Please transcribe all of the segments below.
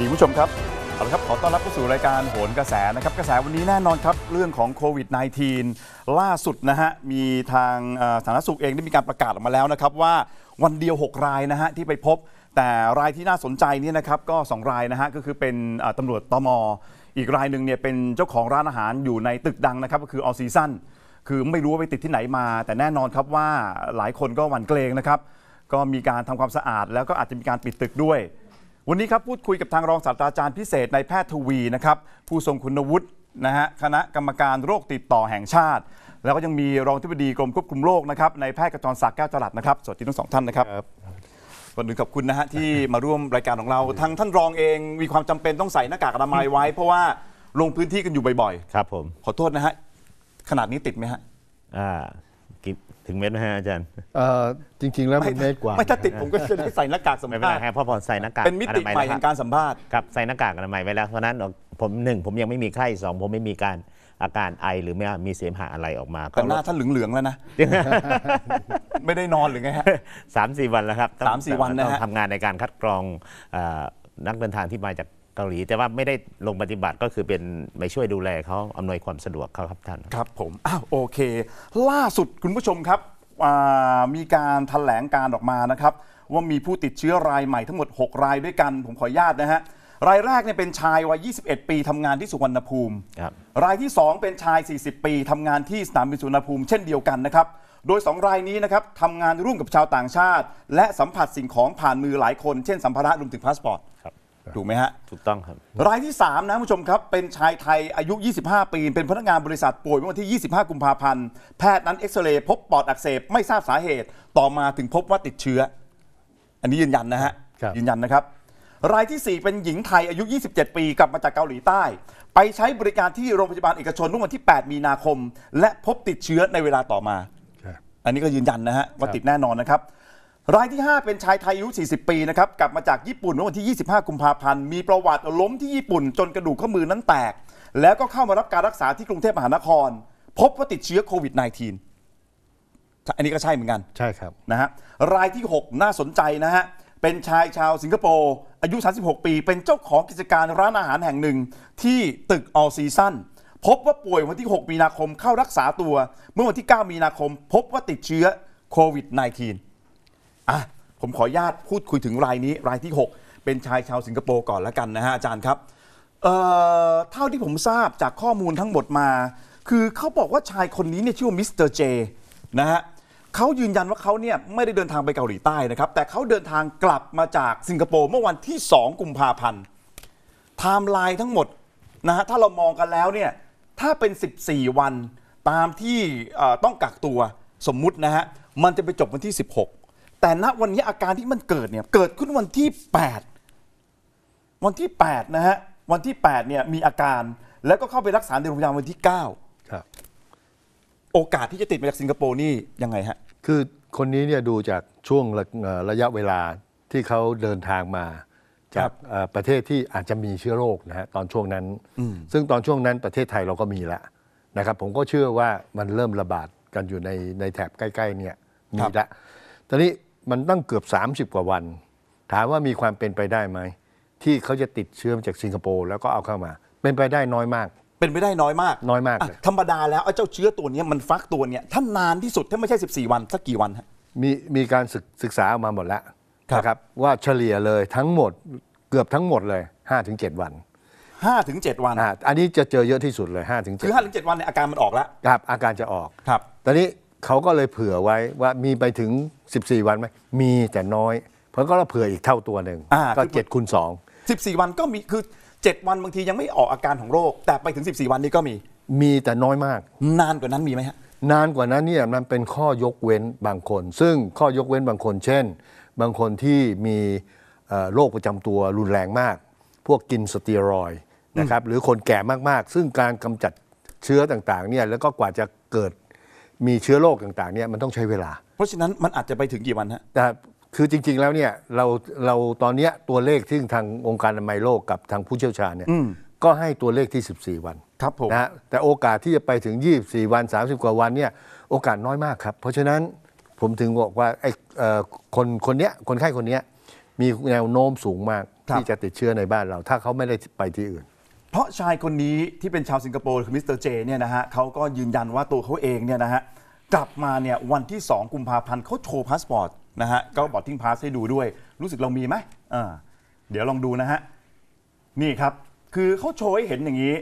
ดี ผู้ชมครับเอาละครับ ขอต้อนรับเข้าสู่รายการโหนกระแสนะครับกระแสวันนี้แน่นอนครับเรื่องของโควิด -19 ล่าสุดนะฮะ มีทางสาธารณสุขเองได้มีการประกาศออกมาแล้วนะครับว่าวันเดียว 6 รายนะฮะที่ไปพบ แต่รายที่น่าสนใจเนี่ยนะครับก็ 2 รายนะฮะก็คือเป็นตำตำรวจตมอีกรายหนึ่งเนี่ยเป็นเจ้าของร้านอาหารอยู่ในตึกดังนะครับก็คือออซีซั่นคือไม่รู้ว่าไปติดที่ไหนมา แต่แน่นอนครับว่าหลายคนก็หวั่นเกรงนะครับ ก็มีการทำความสะอาด แล้วก็อาจจะมีการปิดตึกด้วยวันนี้ครับ พูดคุยกับทางรองศาสตราจารย์พิเศษในแพทย์ทวีนะครับ ผู้ทรงคุณวุฒินะฮะคณะกรรมการโรคติดต่อแห่งชาติ แล้วก็ยังมีรองที่ปดีกรมควบคุมโรคนะครับในแพทย์กระจรศักดิ์แก้วจรัสนะครับสวัสดีทั้งสองท่านนะครับวันนี้นขอบคุณนะฮะที่มาร่วมรายการของเราทางท่านรองเองมีความจำเป็นต้องใส่หน้ากากอนามัยไว้ เพราะว่าลงพื้นที่กันอยู่บ่อยๆครับผมขอโทษนะฮะขนาดนี้ติดไหมฮะอ่าถึงเม็ดไหมฮะอาจารย์ เอ่อจริงๆแล้วม่นเม็ดกว่า ไม่ถ้าติดผมก็จะได้ใส่หน้ากากสัมไม่เป็นไรษฮะเพราะผมใส่หน้ากากเป็นมิติใหม่ยแงการสัมภาษณ์ครับใส่หน้ากากอนามัยไว้แล้ว เพราะนั้นผมหนึ่งผมยังไม่มีไข้สองผมไม่มีการอาการไอหรือไม่มีเสมหะอะไรออกมาแต่หน้าท่านเหลืองๆแล้วนะ ไม่ได้นอนหรือไงฮะสามสี่วันแล้วครับสามสี่วันนะฮะ ต้องทำงานในการคัดกรองอ่นักเดินทางที่มาจากกาหลีแต่ว่าไม่ได้ลงปฏิบัติก็คือเป็นไปช่วยดูแลเขาอำนวยความสะดวกเขาครับท่านครับผมอ้าวโอเค ล่าสุดคุณผู้ชมครับมีการถแถลงการออกมานะครับว่ามีผู้ติดเชื้อรายใหม่ทั้งหมด 6 รายด้วยกันผมขออนุญาตนะฮะ รายแรกเนี่ยเป็นชายวัย 21 ปีทำงานที่สุวรรณภูมิครับรายที่ 2 เป็นชาย 40 ปีทำงานที่สนามบินสุวรรณภูมิ เช่นเดียวกันนะครับ โดย 2 รายนี้นะครับทำงานร่วมกับชาวต่างชาติ และสัมผัสสิ่งของผ่านมือหลายคนเช่นสัมภาระรวมถึงพาสปอร์ตครับถูกไหมฮะถูกต้องครับ รายที่ 3 นะคุณผู้ชมครับ เป็นชายไทยอายุ 25 ปี เป็นพนักงานบริษัทป่วยเมื่อวันที่ 25 กุมภาพันธ์ แพทย์นั้นเอ็กซเรย์พบปอดอักเสบ ไม่ทราบสาเหตุต่อมาถึงพบว่าติดเชื้อ อันนี้ยืนยันนะฮะยืนยันนะครับรายที่ 4 เป็นหญิงไทย อายุ 27 ปี กลับมาจากเกาหลีใต้ ไปใช้บริการที่โรงพยาบาลเอกชนเมื่อวันที่ 8 มีนาคม และพบติดเชื้อในเวลาต่อมาอันนี้ก็ยืนยันนะฮะว่าติดแน่นอนนะครับรายที่ 5 เป็นชายไทยอายุ 40 ปีนะครับกลับมาจากญี่ปุ่นเมื่อวันที่ 25 กุมภาพันธ์ มีประวัติล้มที่ญี่ปุ่นจนกระดูกข้อมือนั้นแตก แล้วก็เข้ามารับการรักษาที่กรุงเทพมหานคร พบว่าติดเชื้อโควิด -19 อันนี้ก็ใช่เหมือนกันใช่ครับนะฮะรายที่ 6 น่าสนใจนะฮะเป็นชายชาวสิงคโปร์อายุ 36 ปี เป็นเจ้าของกิจการร้านอาหารแห่งหนึ่งที่ตึกออลซีซั่นพบว่าป่วยวันที่ 6 มีนาคมเข้ารักษาตัวเมื่อวันที่ 9 มีนาคมพบว่าติดเชื้อโควิด -19 ่ะผมขออนุญาตพูดคุยถึงรายนี้รายที่ 6 เป็นชายชาวสิงคโปร์ก่อนละกันนะฮะ อาจารย์ครับเอ่อเท่าที่ผมทราบจากข้อมูลทั้งหมดมา คือเขาบอกว่าชายคนนี้เนี่ยชื่อ มิสเตอร์เจนะฮะเขายืนยันว่าเขาเนี่ยไม่ได้เดินทางไปเกาหลีใต้นะครับ แต่เขาเดินทางกลับมาจากสิงคโปร์เมื่อวันที่ 2กุมภาพันธ์ไทม์ไลน์ทั้งหมดนะฮะถ้าเรามองกันแล้วเนี่ยถ้าเป็น 14 วันตามที่ต้องกักตัวสมมุตินะฮะมันจะไปจบวันที่ 16แต่ณวันนี้อาการที่มันเกิดเนี่ยเกิดขึ้นวันที่8วันที่8นะฮะวันที่8เนี่ยมีอาการแล้วก็เข้าไปรักษาในโรงพยาบาลวันที่9ครับ โอกาสที่จะติดมาจากสิงคโปร์นี่ยังไงฮะคือคนนี้เนี่ยดูจากช่วงระระยะเวลาที่เขาเดินทางมา จากประเทศที่อาจจะมีเชื้อโรคนะฮะตอนช่วงนั้น ซึ่งตอนช่วงนั้นประเทศไทยเราก็มีละนะครับ ผมก็เชื่อว่ามันเริ่มระบาดกันอยู่ในในแถบใกล้ๆเนี่ยมีละตอนนี้มันตั้งเกือบ 30 กว่าวัน ถามว่ามีความเป็นไปได้ไหม ที่เขาจะติดเชื้อมาจากสิงคโปร์แล้วก็เอาเข้ามา เป็นไปได้น้อยมาก เป็นไปได้น้อยมากน้อยมากธรรมดาแล้วอเจ้าเชื้อตัวนี้มันฟักตัวเนี่ยท่านานที่สุดถ้าไม่ใช่14วันสักกี่วันฮะมีมีการศึกศึกษาออกมาหมดแล้วครับนะครับ ว่าเฉลี่ยเลยทั้งหมดเกือบทั้งหมดเลย5-7วันห้าถึงเจ็ดวันอันนี้จะเจอเยอะที่สุดเลย5ถึงคือห้าถึงเจ็ดวันเนี่ยอาการมันออกแล้วครับ อาการจะออกครับ ตอนนี้เขาก็เลยเผื่อไว้ว่ามีไปถึง 14 วันไหมมีแต่น้อย เพราะก็เราเผื่ออีกเท่าตัวหนึ่งก็เก็7คูณ2 14 วันก็มี คือ 7 วันบางทียังไม่ออกอาการของโรค แต่ไปถึง 14 วันนี้ก็มี มีแต่น้อยมาก นานกว่านั้นมีไหมฮะ นานกว่านั้นเนี่ยมันเป็นข้อยกเว้นบางคน ซึ่งข้อยกเว้นบางคน เช่น บางคนที่มีโรคประจำตัวรุนแรงมาก พวกกินสเตียรอยนะครับ หรือคนแก่มากๆ ซึ่งการกำจัดเชื้อต่างๆ เนี่ย แล้วก็กว่าจะเกิดมีเชื้อโรคต่างๆเนี่ยมันต้องใช้เวลา เพราะฉะนั้นมันอาจจะไปถึงกี่วันฮะแต่คือจริง ๆแล้วเนี่ยเราเราตอนเนี้ยตัวเลขที่ทางองค์การอนามัยโลกกับทางผู้เชี่ยวชาญเนี่ยก็ให้ตัวเลขที่ 14 วันครับผมนะแต่โอกาสที่จะไปถึง 24 วัน 30 กว่าวันเนี่ยโอกาสน้อยมากครับ เพราะฉะนั้นผมถึงบอกว่าไอ้คนคนเนี้ยคนไข้คนเนี้ยมีแนวโน้มสูงมากที่จะติดเชื้อในบ้านเราถ้าเขาไม่ได้ไปที่อื่นเพราะชายคนนี้ที่เป็นชาวสิงคโปร์คือมิสเตอร์เจเนี่ยนะฮะเขาก็ยืนยันว่าตัวเขาเองเนี่ยนะฮะกลับมาเนี่ยวันที่ 2กุมภาพันธ์เขาโชว์พาสปอร์ตนะฮะก็บอดทิ้งพาสให้ดูด้วย รู้สึกเรามีไหมอ่าเดี๋ยวลองดูนะฮะนี่ครับคือเขาโชว์ให้เห็นอย่างนี้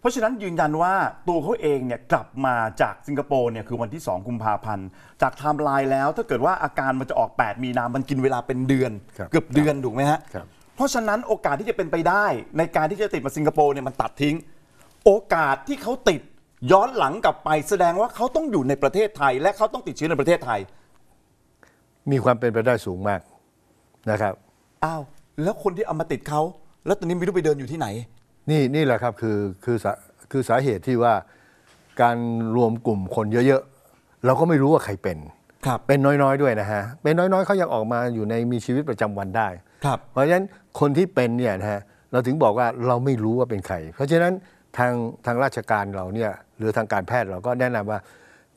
เพราะฉะนั้นยืนยันว่าตัวเขาเองเนี่ยกลับมาจากสิงคโปร์เนี่ยคือวันที่2กุมภาพันธ์จากไทม์ไลน์แล้วถ้าเกิดว่าอาการมันจะออก 8 มีนามันกินเวลาเป็นเดือนเกือบเดือนถูกไหมฮะเพราะฉะนั้นโอกาสที่จะเป็นไปได้ ในการที่จะติดมาสิงคโปร์เนี่ยมันตัดทิ้ง โอกาสที่เขาติดย้อนหลังกลับไปแสดงว่าเขาต้องอยู่ในประเทศไทย และเขาต้องติดเชื้อในประเทศไทย มีความเป็นไปได้สูงมากนะครับ อ้าว แล้วคนที่เอามาติดเขาแล้วตอนนี้ไม่รู้ไปเดินอยู่ที่ไหน นี่นี่แหละครับคือคือสาคือสาเหตุที่ว่าการรวมกลุ่มคนเยอะๆเราก็ไม่รู้ว่าใครเป็นครับเป็นน้อยๆด้วยนะฮะเป็นน้อยๆเขายังออกมาอยู่ในมีชีวิตประจำวันได้ ครับเพราะฉะนั้นคนที่เป็นเนี่ยนะฮะเราถึงบอกว่าเราไม่รู้ว่าเป็นใครเพราะฉะนั้นทางทางราชการเราเนี่ย หรือทางการแพทย์เราก็แนะนำว่า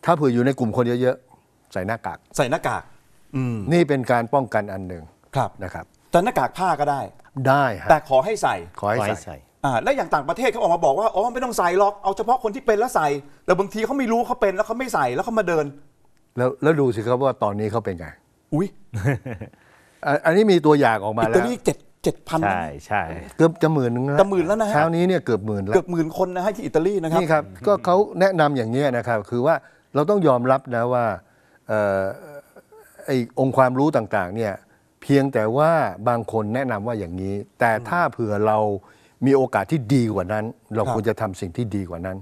ถ้าเผื่ออยู่ในกลุ่มคนเยอะๆใส่หน้ากาก ใส่หน้ากากนี่เป็นการป้องกันอันหนึ่งครับนะครับ แต่หน้ากากผ้าก็ได้ ได้แต่ขอให้ใส่ขอให้ใส่และอย่างต่างประเทศเขาออกมาบอกว่าอ๋อไม่ต้องใส่หรอกเอาเฉพาะคนที่เป็นแล้วใส่แต่บางทีเขาไม่รู้เขาเป็นแล้วเขาไม่ใส่แล้วเขามาเดิน แล้วแล้วดูสิครับว่าตอนนี้เขาเป็นไง อุ้ยอันนี้มีตัวอย่างออกมาแล้วอิตาลีเจ็ดเจ็ดพันใช่ใช่เกือบจะหมื่นนึงแล้วหมื่นแล้วนะฮะเช้านี้เนี่ยเกือบหมื่นแล้วเกือบหมื่นคนนะฮะที่อิตาลีนะครับนี่ครับก็เขาแนะนำอย่างนี้นะครับคือว่าเราต้องยอมรับนะว่าไอ้องค์ความรู้ต่างๆเนี่ยเพียงแต่ว่าบางคนแนะนำว่าอย่างนี้ แต่ถ้าเผื่อเรามีโอกาสที่ดีกว่านั้น เราควรจะทำสิ่งที่ดีกว่านั้น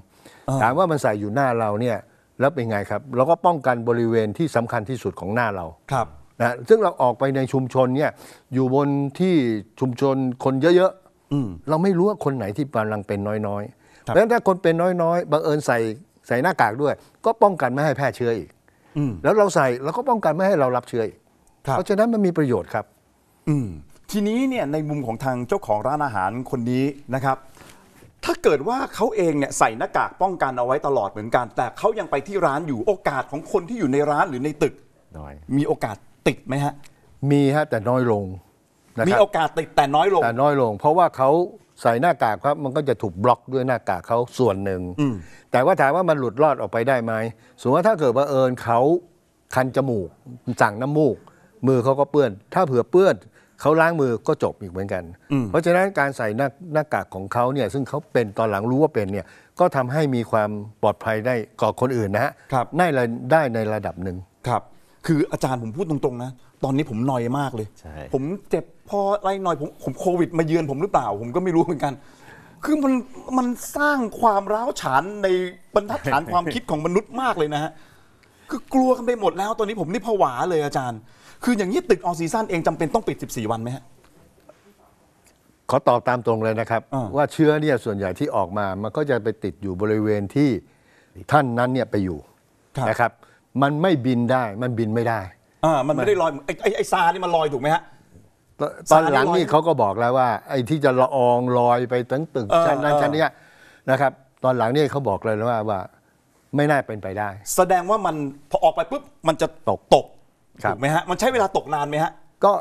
ถามว่ามันใส่อยู่หน้าเราเนี่ยแล้วเป็นไงครับ เราก็ป้องกันบริเวณที่สำคัญที่สุดของหน้าเราครับนะซึ่งเราออกไปในชุมชนเนี่ยอยู่บนที่ชุมชนคนเยอะๆเราไม่รู้ว่าคนไหนที่กำลังเป็นน้อยๆ เพราะฉะนั้นถ้าคนเป็นน้อยๆบังเอิญใส่ใส่หน้ากากด้วย ก็ป้องกันไม่ให้แพร่เชื้ออีกแล้วเราใส่เราก็ป้องกันไม่ให้เรารับเชื้ออีกเพราะฉะนั้นมันมีประโยชน์ครับอืทีนี้เนี่ยในมุมของทางเจ้าของร้านอาหารคนนี้นะครับ ถ้าเกิดว่าเขาเองเนี่ยใส่หน้ากากป้องกันเอาไว้ตลอดเหมือนกัน แต่เขายังไปที่ร้านอยู่โอกาสของคนที่อยู่ในร้านหรือในตึกมีโอกาสติดไหมฮะ มีฮะแต่น้อยลงนะมีโอกาสติดแต่น้อยลงแต่น้อยลง เพราะว่าเขาใส่หน้ากากครับมันก็จะถูกบล็อกด้วยหน้ากากเขาส่วนหนึ่ง แต่ว่าถามว่ามันหลุดรอดออกไปได้ไหมสมมติว่าถ้าเกิดว่าเอิญเขาคันจมูก สั่งน้ำมูก มือเขาก็เปื้อน ถ้าเผื่อเปื้อนเขาล้างมือก็จบอีกเหมือนกันเพราะฉะนั้นการใส่หน้าหน้ากากของเขาเนี่ยซึ่งเขาเป็นตอนหลังรู้ว่าเป็นเนี่ย ก็ทำให้มีความปลอดภัยได้ก่อคนอื่นนะฮะได้ะได้ในระดับหนึ่งครับคืออาจารย์ผมพูดตรง ๆนะ ตอนนี้ผมหนอยมากเลยผมเจ็บพอไรหน่อยผมผมโควิดมาเยือนผมหรือเปล่าผมก็ไม่รู้เหมือนกัน คือมันมันสร้างความร้าวฉานในบรรทัดฐานความคิดของมนุษย์มากเลยนะฮะคือกลัวกันไปหมดแล้ว ตอนนี้ผมนี่ผวาเลย อาจารย์ คืออย่างนี้ตึกออซีซันเองจำเป็นต้องปิด14 วันไหมฮะขอตอบตามตรงเลยนะครับว่าเชื้อเนี่ยส่วนใหญ่ที่ออกมา มันก็จะไปติดอยู่บริเวณที่ท่านนั้นเนี่ยไปอยู่นะครับมันไม่บินได้มันบินไม่ได้ อ่ามันไม่ได้ลอยไอ้ไอ้ซานี่มันลอยถูกไหมฮะตอนหลังนี่เขาก็บอกแล้วว่า ไอ้ที่จะละอองลอยไปตั้งตึงชั้นนั้นชั้นนี้นะครับตอนหลังนี่เขาบอกเลยว่าว่า ไม่น่าเป็นไปได้ แสดงว่ามันพอออกไปปุ๊บมันจะตกตกครับถูกไหมฮะมันใช้เวลาตกนานไหมฮะ ก็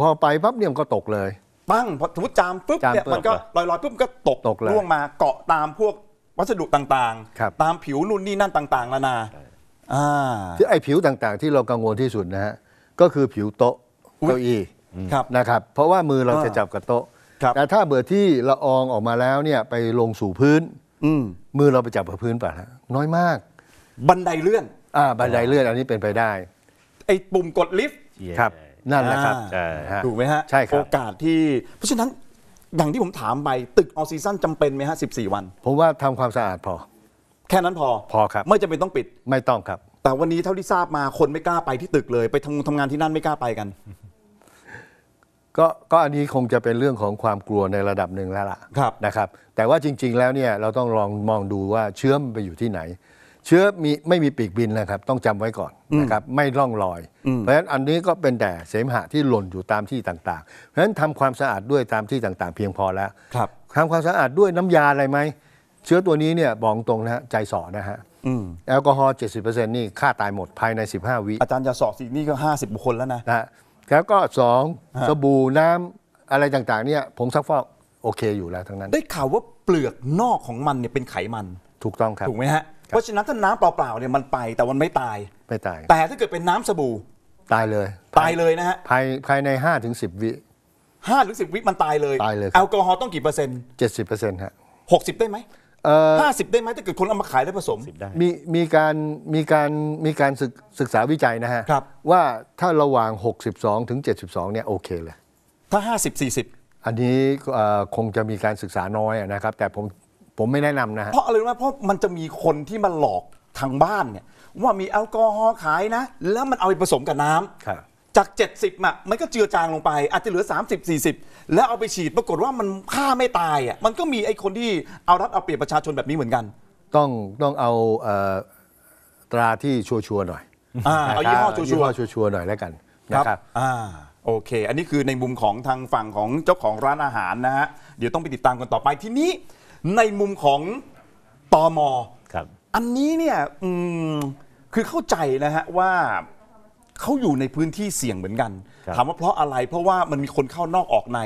พอไปปั๊บเนี่ยมันก็ตกเลยปั้งพอสูมตจามปุ๊บเนี่ยมันก็ลอยลอยปุ๊บก็ตกตกเลยร่วงมาเกาะตามพวกวัสดุต่างๆตามผิวนู่นนี่นั่นต่างๆนานาที่ไอ้ผิวต่างๆ ที่เรากังวลที่สุดนะฮะก็คือผิวโต๊ะเก้าอี้นะครับเพราะว่ามือเราจะจับกับโต๊ะ แต่ถ้าเบื่อที่ละอองออกมาแล้วเนี่ยไปลงสู่พื้นมือเราไปจับกับพื้นป่ะน้อยมาก บันไดเลื่อนอ่าบันไดเลื่อนอันนี้เป็นไปได้ ไอ้ปุ่มกดลิฟต์ครับนั่นแหละครับถูกไหมฮะใช่ครับโอกาสที่ เพราะฉะนั้นอย่างที่ผมถามไปตึกออซิซันจำเป็นไหมฮะ14วันผมว่าทำความสะอาดพอแค่นั้นพอพอครับไม่จำเป็นต้องปิดไม่ต้องครับ แต่วันนี้เท่าที่ทราบมาคนไม่กล้าไปที่ตึกเลย ไปทำทำงานที่นั่นไม่กล้าไปกันก็ก็อันนี้คงจะเป็นเรื่องของความกลัวในระดับหนึ่งแล้วล่ะครับนะครับ แต่ว่าจริง ๆ แล้วเนี่ยเราต้องลองมองดูว่าเชื้อมไปอยู่ที่ไหน เชื้อมีไม่มีปีกบินนะครับ ต้องจำไว้ก่อนนะครับไม่ล่องลอย เพราะฉะนั้นอันนี้ก็เป็นแต่เสมหะที่หล่นอยู่ตามที่ต่าง ๆ เพราะฉะนั้นทำความสะอาดด้วยตามที่ต่าง ๆ เพียงพอแล้ว ครับทำความสะอาดด้วยน้ำยาอะไรไหมเชื้อตัวนี้เนี่ยบอกตรงนะฮะใจสอนะฮะแอลกอฮอล์เเเจ็ดสิบปอร์ซ็นต์นี่ฆ่าตายหมดภายในสิบห้าวิอาจารย์จะสอบสินี่ก็ห้าสบุคนแล้วนะนะฮะแล้วก็สองสบู่น้ำอะไรต่างๆเนี่ยผงซักฟอก โอเคอยู่แล้วทั้งนั้น ได้ข่าวว่าเปลือกนอกของมันเนี่ยเป็นไขมันถูกต้องครับถูกไหมฮะเพราะฉะนั้นถ้าน้ำเปล่าๆเนี่ยมันไปแต่มันไม่ตาย ไม่ตาย แต่ถ้าเกิดเป็นน้ำสบู่ตายเลยตายเลยนะฮะภายภายในาถึงสิบวิห้าหรือิบวิมันตายเลยตายเลยแอลกอฮอล์ต้องกี่เปอร์เซ็นต์เจ็ดสิต์ฮะิบได้ไหมห้าสิบได้ไหมถ้าเกิดคนเอามาขายได้ผสมมีมีการมีการมีการศึกศึกษาวิจัยนะฮะครับว่าถ้าระหว่าง 62 ถึง 72เนี่ยโอเคเลย ถ้าห้าสิบสี่สิบอันนี้คงจะมีการศึกษาน้อยนะครับ แต่ผมผมไม่แนะนำนะฮะ เพราะอะไรนะไหมเพราะมันจะมีคนที่มาหลอกทางบ้านเนี่ยว่ามีแอลกอฮอล์ขายนะ แล้วมันเอาไปผสมกับน้ำครับจาก 70อ่ะมันก็เจือจางลงไป อาจจะเหลือ30 40 แล้วเอาไปฉีดปรากฏว่ามันฆ่าไม่ตายอ่ะมันก็มีไอ้คนที่เอารัดเอาเปรียบประชาชนแบบนี้เหมือนกัน ต้องต้องเอาเออตราที่ชัวร์ๆหน่อยอเอายี่ห้อชัวร์ๆหชัวหน่อยแล้วกันนะครับอ่าโอเค อันนี้คือในมุมของทางฝั่งของเจ้าของร้านอาหารนะฮะ เดี๋ยวต้องไปติดตามกันต่อไปทีนี้ในมุมของตอมอครับ อันนี้เนี่ยคือเข้าใจนะฮะว่าเขาอยู่ในพื้นที่เสี่ยงเหมือนกันถามว่าเพราะอะไรเพราะว่ามันมีคนเข้านอกออกใน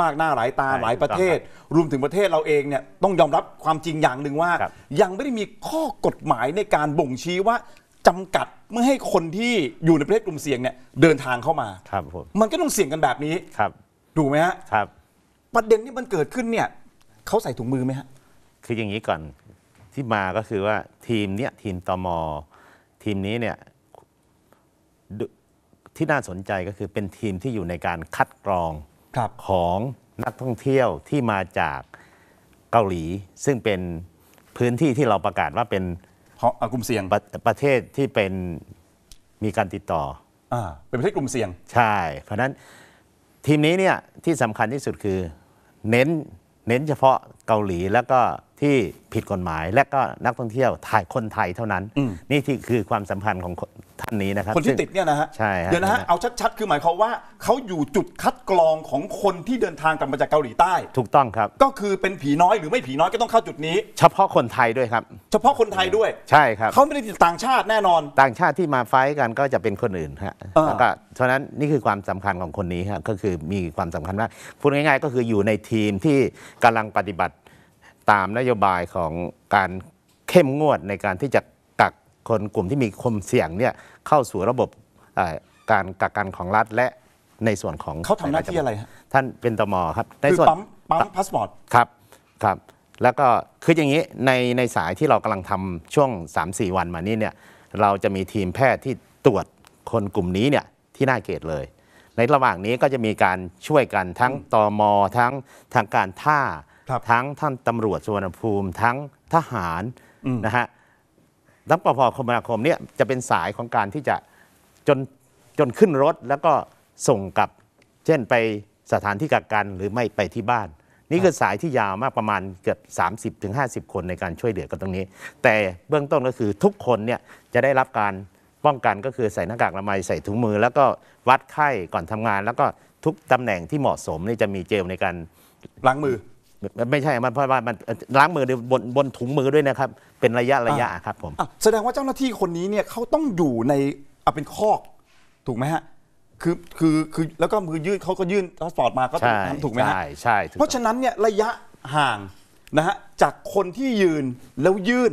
มากหน้าหลายตาหลายประเทศรวมถึงประเทศเราเองเนี่ยต้องยอมรับความจริงอย่างหนึ่งว่า ยังไม่ได้มีข้อกฎหมายในการบ่งชี้ว่า จำกัดเมื่อให้คนที่อยู่ในประเทศกลุ่มเสี่ยงเนี่ยเดินทางเข้ามาครับผมมันก็ต้องเสี่ยงกันแบบนี้ครับถูกไหมฮะครับประเด็นที่มันเกิดขึ้นเนี่ยเขาใส่ถุงมือไหมฮะคืออย่างนี้ก่อนที่มาก็คือว่าทีมเนี่ยทีมตมทีมนี้เนี่ยที่น่าสนใจก็คือเป็นทีมที่อยู่ในการคัดกรองของนักท่องเที่ยวที่มาจากเกาหลี ซึ่งเป็นพื้นที่ที่เราประกาศว่าเป็นเพราะกลุ่มเสี่ยงปรประเทศที่เป็นมีการติดต่ออเป็นประเทศกลุ่มเสี่ยง ใช่ เพราะนั้นทีมนี้เนี่ยที่สำคัญที่สุดคือเน้นเน้นเฉพาะเกาหลีแล้วก็ที่ผิดกฎหมายและก็นักท่องเที่ยวไทยคนไทยเท่านั้น นี่ที่คือความสัมพันธ์ของท่านนี้นะครับ คนที่ติดเนี่ยนะฮะใช่เดี๋ยวนะฮะ เอาชัดๆคือหมายความว่าเขาอยู่จุดคัดกรองของคนที่เดินทางกลับมาจากเกาหลีใต้ ถูกต้องครับ ก็คือเป็นผีน้อยหรือไม่ผีน้อยก็ต้องเข้าจุดนี้ เฉพาะคนไทยด้วยครับเฉพาะคนไทยด้วยใช่ครับเขาไม่ได้ติดต่างชาติแน่นอน ต่างชาติที่มาไฟกันก็จะเป็นคนอื่นฮะแล้วก็เพราะนั้นนี่คือความสำคัญของคนนี้ับก็คือมีความสำคัญมากพูดง่ายๆ ก็คืออยู่ในทีมที่กำลังปฏิบัติตามนโยบายของการเข้มงวดในการที่จะกักคนกลุ่มที่มีความเสี่ยงเนี่ยเข้าสู่ระบบการกักกันของรัฐและในส่วนของเขาทำหน้าที่อะไรท่านเป็นตมครับในส่วนปั๊มปั๊มพาสปอร์ตครับครับแล้วก็คืออย่างนี้ในในสายที่เรากำลังทำช่วง 3-4 วันมานี้เนี่ยเราจะมีทีมแพทย์ที่ตรวจคนกลุ่มนี้เนี่ยที่หน้าเกตเลย ในระหว่างนี้ก็จะมีการช่วยกันทั้งตอมอทั้งทางการท่าทั้งท่านตำรวจสุวรรณภูมิทั้งทหาร นะฮะทั้งปภคมนาคมเนี่ยจะเป็นสายของการที่จะจนจนขึ้นรถแล้วก็ส่งกลับ เช่นไปสถานที่กักกันหรือไม่ไปที่บ้าน นี่คือสายที่ยาวมากประมาณเกือบ30-50 คนในการช่วยเหลือกันตรงนี้ แต่เบื้องต้นก็คือทุกคนเนี่ยจะได้รับการป้องกันก็คือใส่หน้ากากอนามัย ใส่ถุงมือ แล้วก็วัดไข้ก่อนทำงาน แล้วก็ทุกตำแหน่งที่เหมาะสม นี่จะมีเจลในการล้างมือไม่ใช่ มันเพราะว่ามันล้างมือบนบนบนถุงมือด้วยนะครับ เป็นระยะระยะครับผมแสดงว่าเจ้าหน้าที่คนนี้เนี่ยเขาต้องอยู่ในเอาเป็นคอกถูกไหมฮะ คือคือคือแล้วก็มือยื่นเขาก็ยื่นพาสปอร์ตมาก็ถูกน้ำถูกไหมฮะใช่ใช่เพราะฉะนั้นเนี่ยระยะห่างนะฮะจากคนที่ยืนแล้วยื่น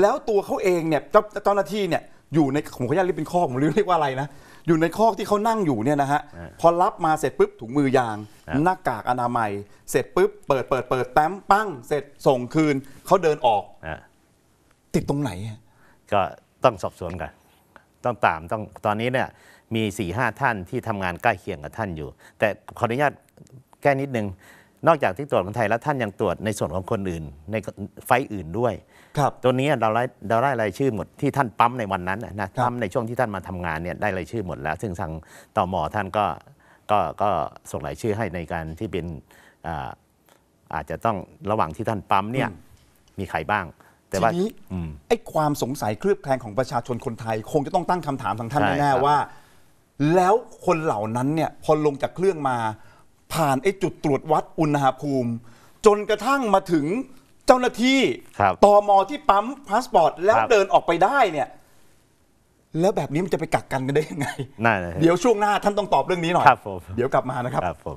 แล้วตัวเขาเองเนี่ยเจ้าเจ้าหน้าที่เนี่ยอยู่ในผมขออนุญาตเรียกเป็นคอกผมรเรียกว่าอะไรนะอยู่ในคอกที่เขานั่งอยู่เนี่ยนะฮะพอรับมาเสร็จปุ๊บถุงมือยาง หน้ากากอนามัย เสร็จปุ๊บ เปิดเปิดเปิดแต้มปั้ง เสร็จส่งคืนเขาเดินออก ติดตรงไหน ก็ต้องสอบสวนกัน ต้องตามต้องตอนนี้เนี่ยมีสี่ห้าท่านที่ทำงานใกล้เคียงกับท่านอยู่ แต่ขออนุญาตแก้นิดนึงนอกจากที่ตรวจคนไทยแล้วท่านยังตรวจในส่วนของคนอื่น ในไฟอื่นด้วย ครับ ตัวนี้เราได้เราได้รายชื่อหมดที่ท่านปั๊มในวันนั้นนะปั๊มในช่วงที่ท่านมาทำงานเนี่ยได้รายชื่อหมดแล้ว ซึ่งทางต่อหมอท่านก็ก็ก็ส่งรายชื่อให้ในการที่เป็นอาจจะต้องระหว่างที่ท่านปั๊มเนี่ยมีใครบ้าง แต่ว่าไอ้ความสงสัยเคลือบแคลงของประชาชนคนไทย คงจะต้องตั้งคำถามทางท่านแน่ๆว่า แล้วคนเหล่านั้นเนี่ยพอลงจากเครื่องมาผ่านไอ้จุดตรวจวัดอุณหภูมิ จนกระทั่งมาถึงเจ้าหน้าที่ตอมอมที่ปั๊มพาสปอร์ตแล้วเดินออกไปได้เนี่ยแล้วแบบนี้มันจะไปกักกันกันได้ยังไงเดี๋ยวช่วงหน้าท่านต้องตอบเรื่องนี้หน่อยเดี๋ยวกลับมานะครับรบ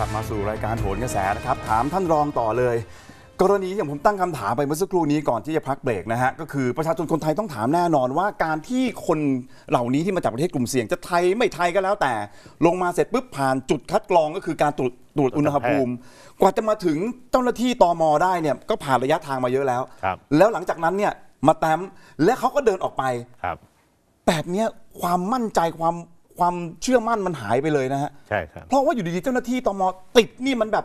กลับมาสู่รายการโหนกระแสนะครับถามท่านรองต่อเลย กรณีอย่างผมตั้งคำถามไปเมื่อสักครู่นี้ก่อนที่จะพักเบรกนะฮะก็คือ ประชาชนคนไทยต้องถามแน่นอนว่าการที่คนเหล่านี้ที่มาจากประเทศกลุ่มเสี่ยงจะไทยไม่ไทยก็แล้วแต่ ลงมาเสร็จปุ๊บผ่านจุดคัดกรองก็คือการตรวจตรวจอุณหภูมิ กว่าจะมาถึงเจ้าหน้าที่ตมได้เนี่ยก็ผ่านระยะทางมาเยอะแล้วแล้วหลังจากนั้นเนี่ยมาแต้มและเขาก็เดินออกไปแบบนี้ความมั่นใจความความเชื่อมั่นมันหายไปเลยนะฮะใช่ครับ เพราะว่าอยู่ดีๆเจ้าหน้าที่ตมติดนี่มันแบบ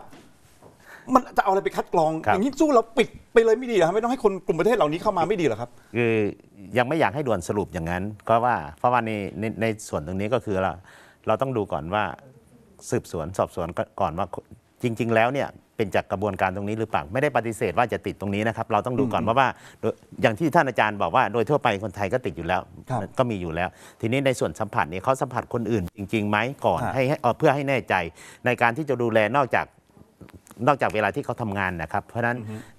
มันจะเอาอะไรไปคัดกรองรอย่างนี้สู้เราปิดไปเลยไม่ดีหรอฮไม่ต้องให้คนกลุ่มประเทศเหล่านี้เข้ามาไม่ดีหรอครับ คือยังไม่อยากให้ด่วนสรุปอย่างนั้น ก็ว่าเพราะว่าในในในส่วนตรงนี้ก็คือเราเราต้องดูก่อนว่า สืบสวนสอบสวนก่อนว่าจริงๆ แล้วเนี่ยเป็นจากกระบวนการตรงนี้หรือเปล่าไม่ได้ปฏิเสธว่าจะติดตรงนี้นะครับ เราต้องดูก่อนว่าว่าอย่างที่ท่านอาจารย์บอกว่าโดยทั่วไปคนไทยก็ติดอยู่แล้วก็มีอยู่แล้ว ทีนี้ในส่วนสัมผัสเนี่ยเขาสัมผัสคนอื่นจริงๆ ไหมก่อนให้เพื่อให้แน่ใจในการที่จะดูแลนอกจากนอกจากเวลาที่เขาทำงานนะครับ เพราะฉะนั้น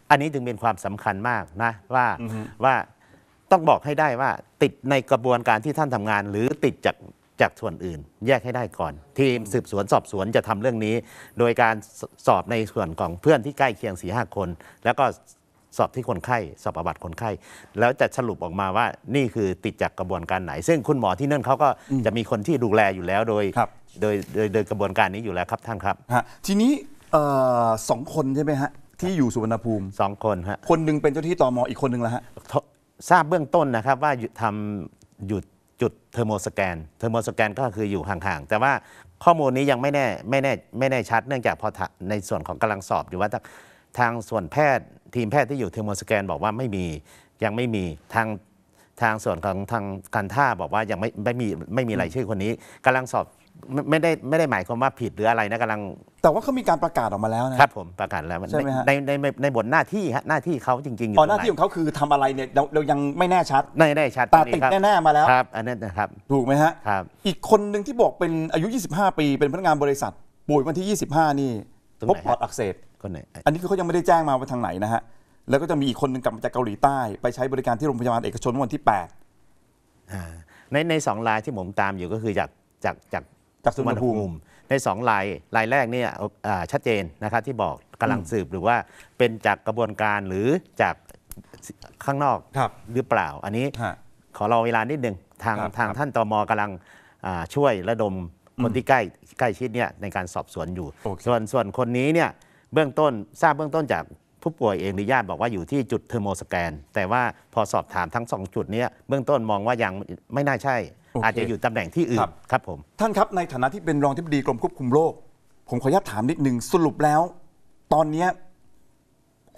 อันนี้จึงเป็นความสำคัญมากนะว่าว่าต้องบอกให้ได้ว่าติดในกระบวนการที่ท่านทำงานหรือติดจากจากส่วนอื่นแยกให้ได้ก่อน ทีมสืบสวนสอบสวนจะทำเรื่องนี้ โดยการสอบในส่วนของเพื่อนที่ใกล้เคียง4ีหคน แล้วก็สอบที่คนไข้ สอบประวัติคนไข้ แล้วจะสรุปออกมาว่านี่คือติดจากกระบวนการไหน ซึ่งคุณหมอที่นั่นเขาก็จะมีคนที่ดูแลอยู่แล้วโดยโดยโดยโดยกระบวนการนี้อยู่แล้วครับท่านครับทีนี้สองคนใช่ไหมฮะที่อยู่สุวรรณภูมิสองคนฮะคนนึงเป็นเจ้าที่ตมอีกคนนึงละฮะทราบเบื้องต้นนะครับว่าทำหยุดจุดเทอร์โมสแกนเทอร์โมสแกนก็คืออยู่ห่างๆแต่ว่าข้อมูลนี้ยังไม่แน่ไม่แน่ไม่แน่ชัด เนื่องจากพอในส่วนของกำลังสอบอยู่ว่าทางส่วนแพทย์ทีมแพทย์ที่อยู่เทอร์โมสแกนบอกว่าไม่มียังไม่มีทางทางส่วนของทางการท่าบอกว่ายังไม่ไม่มีไม่มีรายชื่อคนนี้กำลังสอบไม่ได้ ไม่ได้หมายความว่าผิดหรืออะไรนะกำลัง แต่ว่าเขามีการประกาศออกมาแล้วนะครับผมประกาศแล้วใช่ไหมฮะในในในในบทหน้าที่ฮะหน้าที่เขาจริงๆอยู่ตอ๋อหน้าที่ของเขาคือทำอะไรเนี่ยเราเรายังไม่แน่ชัดไม่แน่ชัดตาติดแน่ๆมาแล้วครับอันนั้นนะครับถูกไหมฮะครับอีกคนหนึ่งที่บอกเป็นอายุ 25 ปี เป็นพนักงานบริษัทป่วยวันที่ 25 นี่พบปอดอักเสบคนไหนอันนี้คือเขายังไม่ได้แจ้งมาว่าทางไหนนะฮะแล้วก็จะมีอีกคนหนึ่งกลับมาจากเกาหลีใต้ไปใช้บริการที่โรงพยาบาลเอกชนวันที่ 8 อ่าในในสองรายที่ผมตามอยู่ก็คือจากจากจากับสุวรรณภูมิ ใน2ลายลายแรกเนี่ยชัดเจนนะครับที่บอกกำลังสืบหรือว่าเป็นจากกระบวนการหรือจากข้างนอกรหรือเปล่าอันนี้ ขอรอเวลานิดหนึ่งทางทางท่านตมกำลังช่วยระดมคนที่ใกล้ใกล้ชิดเนี่ยในการสอบสวนอยู่ ส่วนส่วนคนนี้เนี่ยเบื้องต้นทราบเบื้องต้นจากผู้ป่วยเองหรือญาติบอกว่าอยู่ที่จุดเทอร์โมสแกน แต่ว่าพอสอบถามทั้งสองจุดนี้เบื้องต้นมองว่ายังไม่น่าใช่อาจจะอยู่ตำแหน่งที่อื่นครับผม ท่านครับในฐานะที่เป็นรองท่ปดีกรมควบคุมโรค ผมขออนุญาตถามนิดนึงสรุปแล้ว ตอนเนี้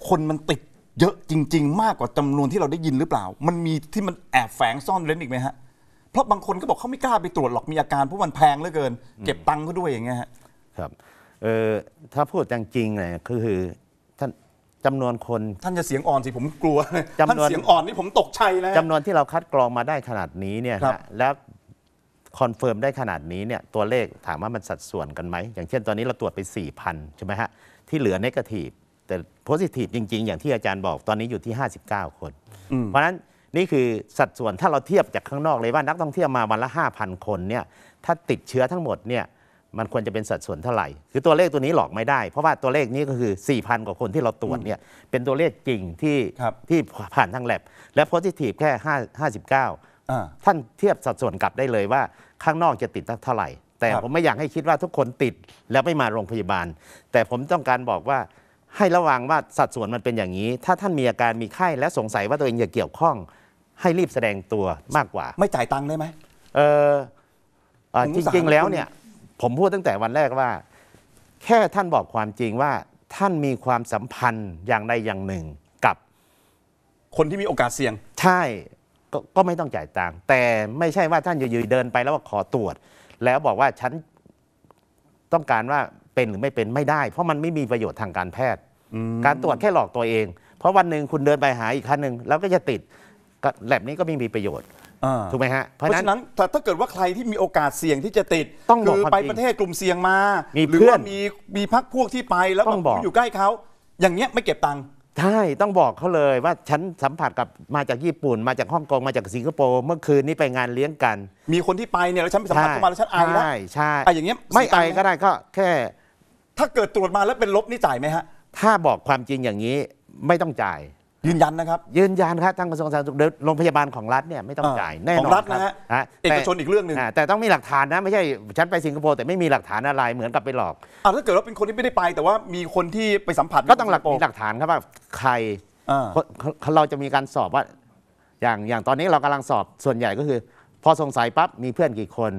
คนมันติดเยอะจริง ๆ มากกว่าจำนวนที่เราได้ยินหรือเปล่า มันมีที่มันแอบแฝงซ่อนเร้นอีกไหมฮะ เพราะบางคนก็บอกเขาไม่กล้าไปตรวจหรอกมีอาการเพราะมันแพงเหลือเกิน เก็บตังค์เขด้วยอย่างเงี้ยฮะครับเออถ้าพูดจริงๆเลยก็คือจำนวนคนท่านจะเสียงอ่อนสิ ผมกลัวท่านเสียงอ่อนนี่ผมตกใจแล้วจำนวนที่เราคัดกรองมาได้ขนาดนี้เนี่ยครฮะแล้วคอนเฟิร์มได้ขนาดนี้เนี่ยตัวเลขถามว่ามันสัดส่วนกันไหมอย่างเช่นตอนนี้เราตรวจไป 4 0 0นใช่ไหมฮะ ที่เหลือเนกาทีฟแต่โพซิทีฟจริง ๆ อย่างที่อาจารย์บอกตอนนี้อยู่ที่ 59 คน เพราะฉะนั้นนี่คือสัดส่วนถ้าเราเทียบจากข้างนอกเลยว่านักท่องเที่ยวมาวันละ 5,000 คนเนี่ยถ้าติดเชื้อทั้งหมดเนี่ยมันควรจะเป็นสัดส่วนเท่าไหร่ คือตัวเลขตัวนี้หลอกไม่ได้ เพราะว่าตัวเลขนี้ก็คือ 4,000 กว่าคนที่เราตรวจเนี่ย เป็นตัวเลขจริงที่ที่ผ่านทางแ a บและโพสิทีฟแค่ 59 ท่านเทียบสัดส่วนกลับได้เลยว่า ข้างนอกจะติดเท่าไหร่ แต่ผมไม่อยากให้คิดว่าทุกคนติดแล้วไม่มาโรงพยาบาล แต่ผมต้องการบอกว่าให้ระวังว่าสัดส่วนมันเป็นอย่างนี้ ถ้าท่านมีอาการมีไข้และสงสัยว่าตัวเองจะเกี่ยวข้อง ให้รีบแสดงตัวมากกว่า ไม่จ่ายตังค์ได้ไหมเออจริงๆแล้วเนี่ยผมพูดตั้งแต่วันแรกว่า แค่ท่านบอกความจริงว่า ท่านมีความสัมพันธ์อย่างใดอย่างหนึ่งกับคนที่มีโอกาสเสี่ยง ใช่ก็ไม่ต้องจ่ายตังค์แต่ไม่ใช่ว่าท่านยืนๆเดินไปแล้วขอตรวจ แล้วบอกว่าฉันต้องการว่าเป็นหรือไม่เป็นไม่ได้ เพราะมันไม่มีประโยชน์ทางการแพทย์ การตรวจแค่หลอกตัวเอง เพราะวันหนึ่งคุณเดินไปหาอีกคันหนึ่งแล้วก็จะติดแลบนี้ก็ไม่มีประโยชน์ถูกไหมฮะ เพราะฉะนั้นถ้าเกิดว่าใครที่มีโอกาสเสี่ยงที่จะติดต้องคือไปประเทศกลุ่มเสี่ยงมา หรือว่ามีมีพักพวกที่ไปแล้วก็อยู่ใกล้เขา อย่างเงี้ยไม่เก็บตังค์ ใช่ต้องบอกเขาเลยว่าฉันสัมผัสกับมาจากญี่ปุ่น มาจากฮ่องกงมาจากสิงคโปร์เมื่อคืนนี้ไปงานเลี้ยงกัน มีคนที่ไปเนี่ยแล้วฉันไปสัมผัสเข้ามาแล้วฉันอายแล้วใช่ใช่อย่างเงี้ยไม่ไอก็ได้ก็แค่ ถ้าเกิดตรวจมาแล้วเป็นลบนี่จ่ายไหมฮะ ถ้าบอกความจริงอย่างนี้ไม่ต้องจ่ายยืนยันนะครับ ยืนยันครับทางกระทรวงสาธารณสุขโรงพยาบาลของรัฐเนี่ยไม่ต้องจ่ายแน่นอนของรัฐนะฮะเอกชนอีกเรื่องหนึ่งแต่ต้องมีหลักฐานนะ ไม่ใช่ฉันไปสิงคโปร์ แต่ไม่มีหลักฐานอะไรเหมือนกับไปหลอกอ้าถ้าเกิดว่าเป็นคนที่ไม่ได้ไป แต่ว่ามีคนที่ไปสัมผัสก็ต้องหลักมีหลักฐานครับว่าใครเราจะมีการสอบว่า อย่างอย่างตอนนี้เรากำลังสอบส่วนใหญ่ก็คือ พอสงสัยปั๊บมีเพื่อนกี่คน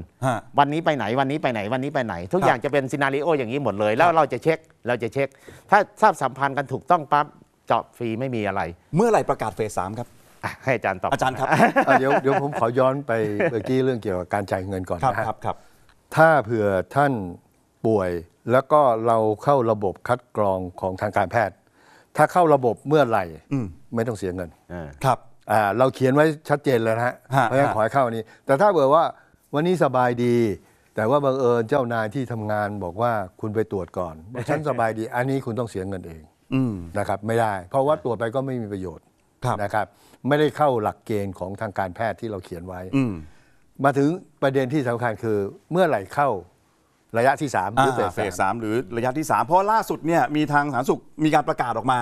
วันนี้ไปไหนวันนี้ไปไหนวันนี้ไปไหน ทุกอย่างจะเป็นซีนารีโออย่างนี้หมดเลย แล้วเราจะเช็คเราจะเช็ค ถ้าทราบสัมพันธ์กันถูกต้องปั๊บจาะฟรีไม่มีอะไร เมื่อไหร่ประกาศเฟสสามครับให้อาจารย์ตอบ อาจารย์ครับเดี๋ยวเดี๋ยวผมขอย้อนไปเมื่อกี้เรื่องเกี่ยวกับการจ่ายเงินก่อนครับนะครับครับถ้าเผื่อท่านป่วยแล้วก็เราเข้าระบบคัดกรองของทางการแพทย์ ถ้าเข้าระบบเมื่อไหร่มไม่ต้องเสียเงินครับเราเขียนไว้ชัดเจนเลยนะฮะเพราะงั้นขอให้เข้านี้ แต่ถ้าเผื่อว่าวันนี้สบายดี แต่ว่าบังเอิญเจ้านายที่ทำงานบอกว่าคุณไปตรวจก่อนบอกฉันสบายดี อันนี้คุณต้องเสียเงินเองนะครับ ไม่ได้เพราะว่าตรวจไปก็ไม่มีประโยชน์นะครับไม่ได้เข้าหลักเกณฑ์ของทางการแพทย์ที่เราเขียนไว้มาถึงประเด็นที่สำคัญคือเมื่อไหร่เข้าระยะที่3 หรือเฟสสามหรือระยะที่ 3 เพราะล่าสุดเนี่ยมีทางสาธารณสุขมีการประกาศออกมา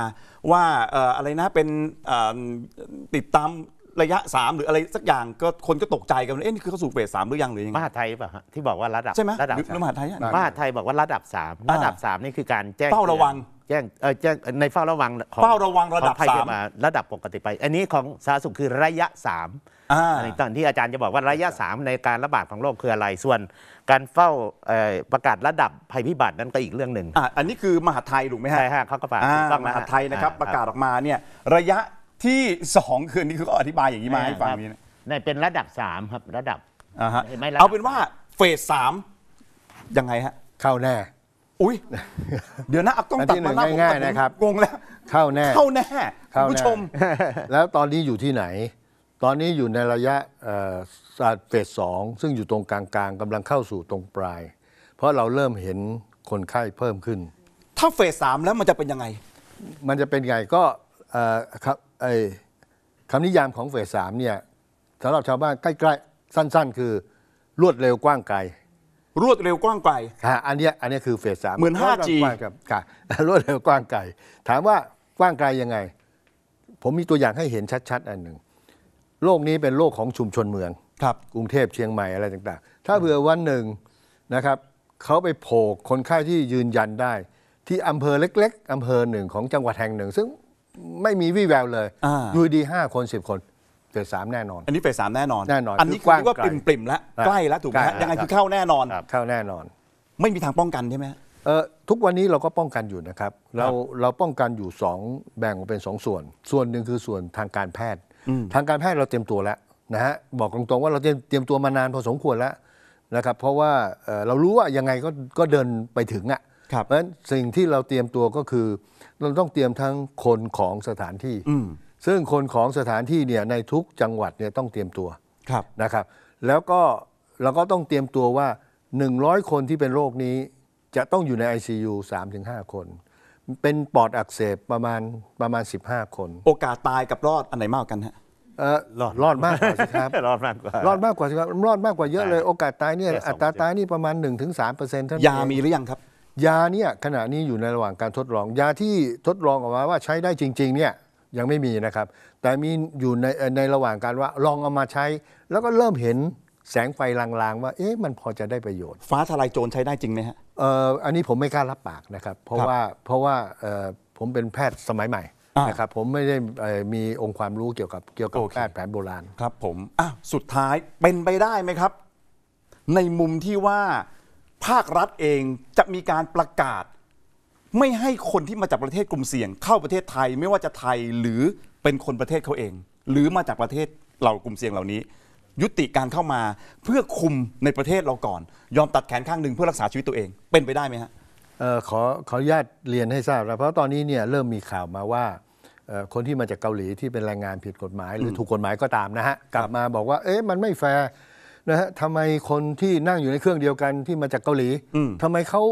ว่าอะไรนะเป็นติดตามระยะ 3 หรืออะไรสักอย่างก็คนก็ตกใจกันเอ๊ะนี่คือเข้าสู่เฟสสามหรือยังหรือยังมหาไทยป่ะฮะที่บอกว่าระดับใช่ไหมระดับมหาไทยมหาไทยบอกว่าระดับ 3 ระดับ3นี่คือการแจ้งเฝ้าระวังจ้งเออแจ้งในเฝ้าระวังของเฝ้าระวังระดับสามระดับปกติไป อันนี้ของสาธารณสุขคือระยะสามอันนี้ตอนที่อาจารย์จะบอกว่าระยะ 3 ในการระบาดของโรคคืออะไรส่วนการเฝ้าประกาศระดับภัยพิบัตินั่นก็อีกเรื่องหนึ่งออันนี้คือมหาไทยถูกไหมฮะ ใช่ฮะเขาก็ประกาศกมหาไทยนะครับ ประกาศออกมาเนี่ยระยะที่ 2 คืนนี้คือก็อธิบายอย่างนี้มาให้ฟังนี้นะ่เป็นระดับ 3 ครับระดับเอาเป็นว่าเฟสสามยังไงฮะเข้าแน่อุ้ยเดี๋ยวนะเอากล้องตัดมาหน้าผมง่ายๆนะครับงงแล้วเข้าแน่เข้าแน่คุณผู้ชม แล้วตอนนี้อยู่ที่ไหน ตอนนี้อยู่ในระยะศาสตร์เฟสสองซึ่งอยู่ตรงกลางๆกำลังเข้าสู่ตรงปลาย เพราะเราเริ่มเห็นคนไข้เพิ่มขึ้น ถ้าเฟสสามแล้วมันจะเป็นยังไง มันจะเป็นไงก็ครับไอ้คำนิยามของเฟสสามเนี่ยสำหรับชาวบ้านใกล้ๆสั้น ๆ คือรวดเร็วกว้างไกลรวดเร็วกว้างไกลอันนี้อันนี้คือเฟสสามเหมือน 5G ้าจีครับค่ะรวดเร็วกว้างไกลถามว่ากว้างไกลยังไง ผมมีตัวอย่างให้เห็นชัดๆอันหนึ่งโลกนี้เป็นโลกของชุมชนเมือง ครับกรุงเทพเชียงใหม่อะไรต่างๆ ถ้าเผื่อวันหนึ่งนะครับ เขาไปโผล่คนไข้ที่ยืนยันได้ ที่อำเภอเล็กๆ อำเภอหนึ่งของจังหวัดแห่งหนึ่งซึ่งไม่มีวี่แววเลยอยู่ดีห้าคนสิบคนเฟสสามแน่นอน อันนี้เฟสสามแน่นอนแน่นอน อันนี้คือกว้างว่าไกปลริมปริมแล้วใกล้แล้วถูกไหมฮะ ยังไงคือเข้าแน่นอนเข้าแน่นอน ไม่มีทางป้องกันใช่ไหมเอ่อทุกวันนี้เราก็ป้องกันอยู่นะครับ เราเราป้องกันอยู่สองแบ่งเป็นสองส่วน ส่วนหนึ่งคือส่วนทางการแพทย์ ทางการแพทย์เราเตรียมตัวแล้วนะฮะ บอกตรงๆว่าเราเตรียมเตรียมตัวมานานพอสมควรแล้วนะครับ เพราะว่าเรารู้ว่ายังไงก็ก็เดินไปถึงอ่ะเพราะฉะนั้นสิ่งที่เราเตรียมตัวก็คือเราต้องเตรียมทั้งคนของสถานที่ซึ่งคนของสถานที่เนี่ยในทุกจังหวัดเนี่ยต้องเตรียมตัวครับนะครับ แล้วก็ เราก็ต้องเตรียมตัวว่า 100 คนที่เป็นโรคนี้ จะต้องอยู่ใน ICU 3-5คน เป็นปอดอักเสบประมาณประมาณ 15 คน โอกาสตายกับรอดอันไหนมากกันฮะเออรอดมากกว่าครับรอดมากกว่ารอดมากกว่าครับรอดมากกว่าเยอะเลยโอกาสตายเนี่ยอัตราตายนี่ประมาณ1-3%เท่านั้นยามีหรือยังครับ ยาเนี่ยขณะนี้อยู่ในระหว่างการทดลอง ยาที่ทดลองออกมาว่าใช้ได้จริงๆเนี่ยยังไม่มีนะครับ แต่มีอยู่ในในระหว่างการว่าลองเอามาใช้แล้วก็เริ่มเห็นแสงไฟลางๆว่าเอ๊ะ มันพอจะได้ประโยชน์ ฟ้าทลายโจรใช้ได้จริงไหมฮะเอ่ออันนี้ผมไม่กล้ารับปากนะครับ เพราะว่าเพราะว่าเอ่อผมเป็นแพทย์สมัยใหม่นะครับ ผมไม่ได้มีองค์ความรู้เกี่ยวกับเกี่ยวกับแพทย์แผนโบราณครับ ผมอ่ะสุดท้ายเป็นไปได้ไหมครับ ในมุมที่ว่าภาครัฐเองจะมีการประกาศไม่ให้คนที่มาจากประเทศกลุ่มเสี่ยง เข้าประเทศไทยไม่ว่าจะไทยหรือเป็นคนประเทศเขาเอง หรือมาจากประเทศเหล่ากลุ่มเสี่ยงเหล่านี้ ยุติการเข้ามาเพื่อคุมในประเทศเราก่อน ยอมตัดแขนข้างหนึ่งเพื่อรักษาชีวิตตัวเองเป็นไปได้ไหมฮะออขอขออนุญาตเรียนให้ทราบนะเพราะตอนนี้เนี่ย เริ่มมีข่าวมาว่าคนที่มาจากเกาหลีที่เป็นแรงงานผิดกฎหมาย หรือถูกกฎหมายก็ตามนะฮะกลับมาบอกว่า เอ๊ะ มันไม่แฟร์นะฮะทำไมคนที่นั่งอยู่ในเครื่องเดียวกันที่มาจากเกาหลีทำไมเขา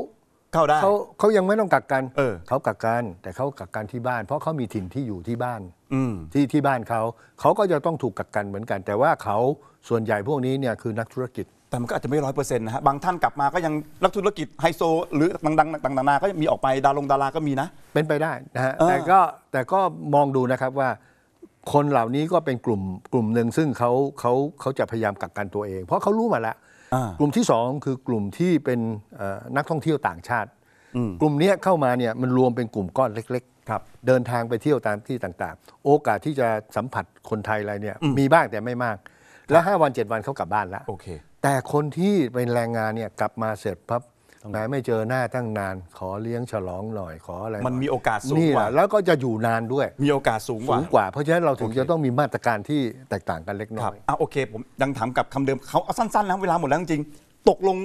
เข้าได้เขาเขายังไม่ต้องกักกัน เออเขากักกันแต่เขากักกันที่บ้าน เพราะเขามีถิ่นที่อยู่ที่บ้านอืมที่ที่บ้านเขา เขาก็จะต้องถูกกักกันเหมือนกัน แต่ว่าเขาส่วนใหญ่พวกนี้เนี่ยคือนักธุรกิจแต่มันก็อาจจะไม่ร้อยเปอร์เซ็นต์นะฮะบางท่านกลับมาก็ยังนักธุรกิจไฮโซ หรือดังๆต่างๆนานา ก็มีออกไปดารงดาราก็มีนะ เป็นไปได้นะฮะแต่ก็แต่ก็มองดูนะครับว่าคนเหล่านี้ก็เป็นกลุ่มกลุ่มหนึ่งซึ่งเขาเขาเขาจะพยายามกักกันตัวเองเพราะเขารู้มาแล้วกลุ่มที่สองคือกลุ่มที่เป็นนักท่องเที่ยวต่างชาติกลุ่มนี้เข้ามาเนี่ยมันรวมเป็นกลุ่มก้อนเล็กๆครับเดินทางไปเที่ยวตามที่ต่างๆ โอกาสที่จะสัมผัสคนไทยอะไรเนี่ยมีบ้างแต่ไม่มาก แล้วาวันเจ็ดวันเขากลับบ้านแล้วแต่คนที่เป็นแรงงานเนี่ยกลับมาเสร็จปับนะไม่เจอหน้าตั้งนานขอเลี้ยงฉลองหน่อยขออะไรมันมีโอกาสสูงนี่กแหว่าละแล้วก็จะอยู่นานด้วยมีโอกาสสูงกว่างกว่า เพราะฉะนั้นเราถึงจะต้องมีมาตรการที่แตกต่างกันเล็กน้อยอ่ะโอเค ผมยังถามกับคำเดิมเขาเอาสั้นๆนะเวลาหมดแล้วจริง ตกลง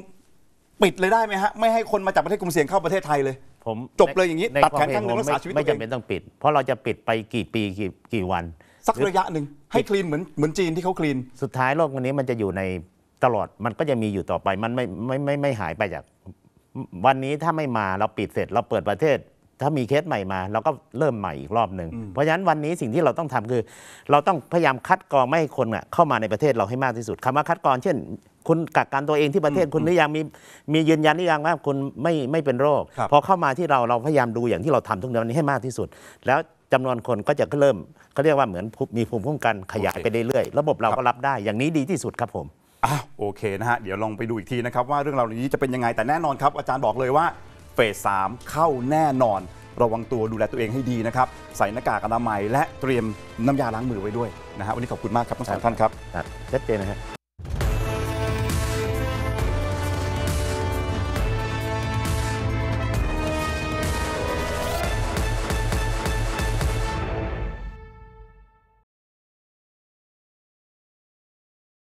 ปิดเลยได้ไหมฮะ ไม่ให้คนมาจากประเทศกลุ่มเสี่ยงเข้าประเทศไทยเลย ผมจบเลยอย่างนี้ ตัดแขนข้างหนึ่งรักษาชีวิตตัวเองไม่จำเป็นต้องปิด เพราะเราจะปิดไปกี่ปีกี่กี่วัน สักระยะหนึ่งให้คลีนเหมือนเหมือนจีนที่เขาคลีนสุดท้ายโรควันนี้มันจะอยู่ในตลอดมันก็จะมีอยู่ต่อไปมันไม่ไม่ไม่ไม่หายไปจากวันนี้ถ้าไม่มาเราปิดเสร็จเราเปิดประเทศ ถ้ามีเคสใหม่มาเราก็เริ่มใหม่อีกรอบหนึ่งเพราะฉะนั้นวันนี้สิ่งที่เราต้องทำคือเราต้องพยายามคัดกรองไม่ให้คนเข้ามาในประเทศเราให้มากที่สุด คำว่าคัดกรองเช่น คุณกักกันตัวเองที่ประเทศคุณหรือยังมีมียืนยันหรือยังว่าคุณไม่ไม่เป็นโรคพอเข้ามาที่เราเราพยายามดูอย่างที่เราทำทุกเดือนนี้ให้มากที่สุด แล้วจำนวนคนก็จะเริ่มเขาเรียกว่าเหมือนมีภูมิคุ้มกันขยายไปเรื่อยๆระบบเราก็รับได้อย่างนี้ดีที่สุดครับผมอ้าวโอเคนะฮะ เดี๋ยวลองไปดูอีกทีนะครับ ว่าเรื่องราวนี้จะเป็นยังไงแต่แน่นอนครับ อาจารย์บอกเลยว่าเฟสสามเข้าแน่นอน ระวังตัวดูแลตัวเองให้ดีนะครับ ใส่หน้ากากอนามัยและเตรียมน้ำยาล้างมือไว้ด้วยนะฮะวันนี้ขอบคุณมากครับทั้งสองท่านครับชัดเจนนะครับ